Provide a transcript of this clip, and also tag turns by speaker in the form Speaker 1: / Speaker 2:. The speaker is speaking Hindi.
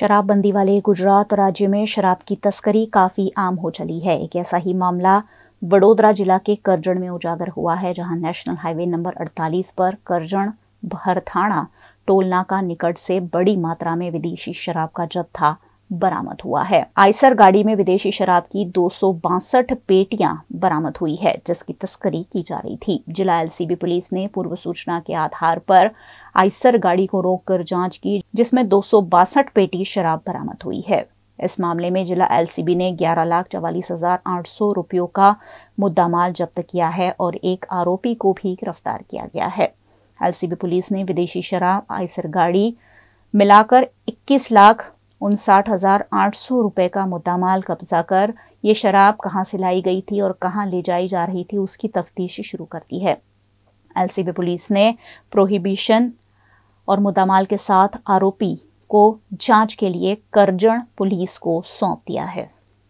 Speaker 1: शराबबंदी वाले गुजरात राज्य में शराब की तस्करी काफी आम हो चली है एक ऐसा ही मामला वडोदरा जिला के करजण में उजागर हुआ है जहां नेशनल हाईवे नंबर 48 पर करजण भरथाणा टोलनाका निकट से बड़ी मात्रा में विदेशी शराब का जत्था बरामद हुआ है आइसर गाड़ी में विदेशी शराब की दो पेटियां बरामद हुई है जिसकी तस्करी की जा रही थी जिला एलसीबी पुलिस ने पूर्व सूचना के आधार पर आइसर गाड़ी को रोककर जांच की जिसमें दो पेटी शराब बरामद हुई है इस मामले में जिला एलसीबी ने ग्यारह लाख चवालीस हजार आठ सौ रुपयों का मुद्दा माल जब्त किया है और एक आरोपी को भी गिरफ्तार किया गया है एलसीबी पुलिस ने विदेशी शराब आयसर गाड़ी मिलाकर इक्कीस लाख उनसाठ हज़ार आठ सौ रुपये का मुद्दामाल कब्जा कर ये शराब कहाँ से लाई गई थी और कहाँ ले जाई जा रही थी उसकी तफ्तीश शुरू कर दी है एलसीबी पुलिस ने प्रोहिबिशन और मुद्दामाल के साथ आरोपी को जांच के लिए करजण पुलिस को सौंप दिया है